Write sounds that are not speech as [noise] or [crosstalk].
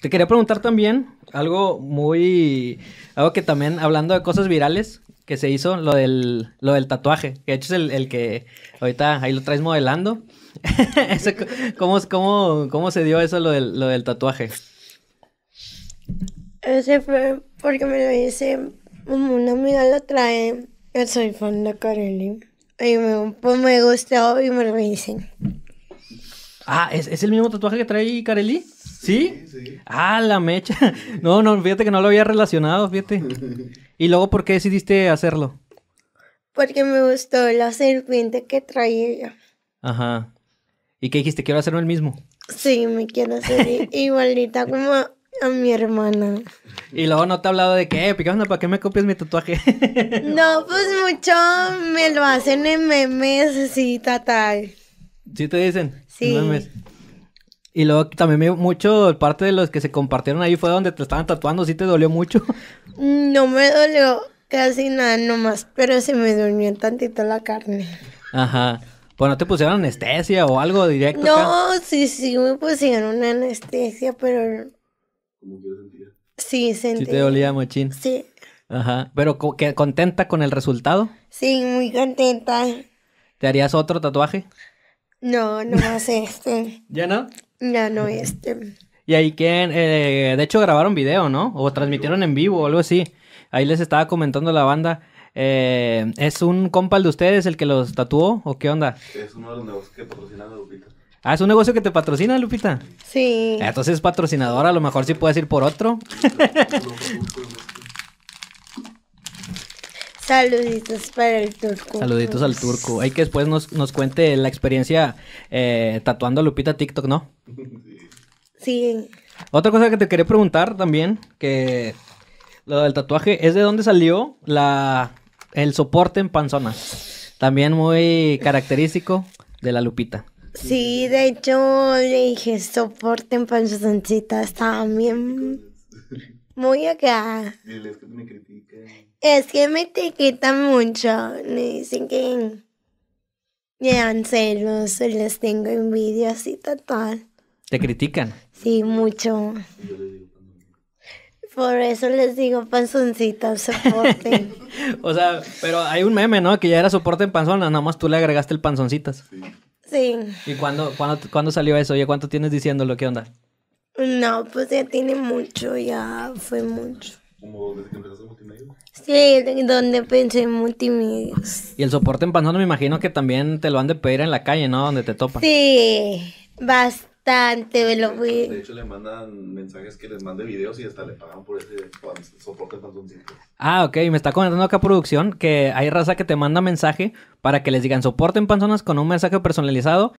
Te quería preguntar también algo muy. Algo que también, hablando de cosas virales, que se hizo, lo del, lo del tatuaje. Que de hecho es el, que ahorita ahí lo traes modelando. [laughs] ¿cómo, cómo, cómo, se dio eso, lo del, tatuaje? Ese fue porque me lo hice. Una amiga lo trae. Yo soy fan de Kareli, Y me, pues gustó y me lo dicen. Ah, ¿es, el mismo tatuaje que trae Kareli ¿Sí? ¿Sí? Ah, la mecha. [laughs] No, no, fíjate que no lo había relacionado, fíjate. [laughs] ¿Y luego por qué decidiste hacerlo? Porque me gustó la serpiente que traía ella. Ajá. ¿Y qué dijiste? ¿Quiero hacerlo el mismo? Sí, me quiero hacer [laughs] igualita como a mi hermana. Y luego no te ha hablado de que, Picando, ¿para qué me copias mi tatuaje? no, pues mucho me lo hacen en memes, sí, tal. ¿Sí te dicen? Sí. Y luego también mucho, parte de los que se compartieron ahí fue donde te estaban tatuando, ¿sí te dolió mucho? [laughs] No me dolió casi nada nomás, pero se me durmió tantito la carne. Ajá. bueno pues te pusieron anestesia o algo directo. No, sí, sí me pusieron una anestesia, pero. ¿Cómo que sentía? Sí, sentí. Sí te dolía, mochín. Sí. Ajá. Pero contenta con el resultado. Sí, muy contenta. ¿Te harías otro tatuaje? No, no más [laughs] este. ¿Ya no? Ya no, este. Y ahí quien eh, de hecho, grabaron video, ¿no? O transmitieron en vivo o algo así. Ahí les estaba comentando la banda. Eh, ¿Es un compa de ustedes el que los tatuó o qué onda? Es uno de los negocios que patrocina Lupita. Ah, es un negocio que te patrocina, Lupita. Sí. Ah, entonces, patrocinador, a lo mejor sí puedes ir por otro. [laughs] Saluditos para el turco. Saluditos al turco. Hay que después nos, cuente la experiencia eh, tatuando a Lupita TikTok, ¿no? Sí. Otra cosa que te quería preguntar también, que lo del tatuaje, es de dónde salió la, el soporte en panzona? También muy característico de la Lupita. Sí, de hecho le dije soporte en panzoncita, también bien muy acá. Es que me quitan mucho. Me dicen que llevan celos, les tengo envidia así total. ¿Te critican? Sí, mucho. Por eso les digo panzoncitas, soporte. [laughs] o sea, pero hay un meme, ¿no? Que ya era soporte en panzonas, nada más tú le agregaste el panzoncitas. Sí. ¿Y cuándo, cuándo salió eso? Oye, ¿cuánto tienes diciéndolo? ¿Qué onda? No, pues ya tiene mucho, ya fue mucho como desde que empezaste multimedia. Sí, donde pensé en multimedia. Y el soporte en panzón me imagino que también te lo han de pedir en la calle, ¿no? Donde te topan. Sí, bastante me lo De hecho, le mandan mensajes que les mande videos y hasta le pagan por ese soporte en panzón. Ah, ok. Me está comentando acá producción que hay raza que te manda mensaje para que les digan soporte en panzonas con un mensaje personalizado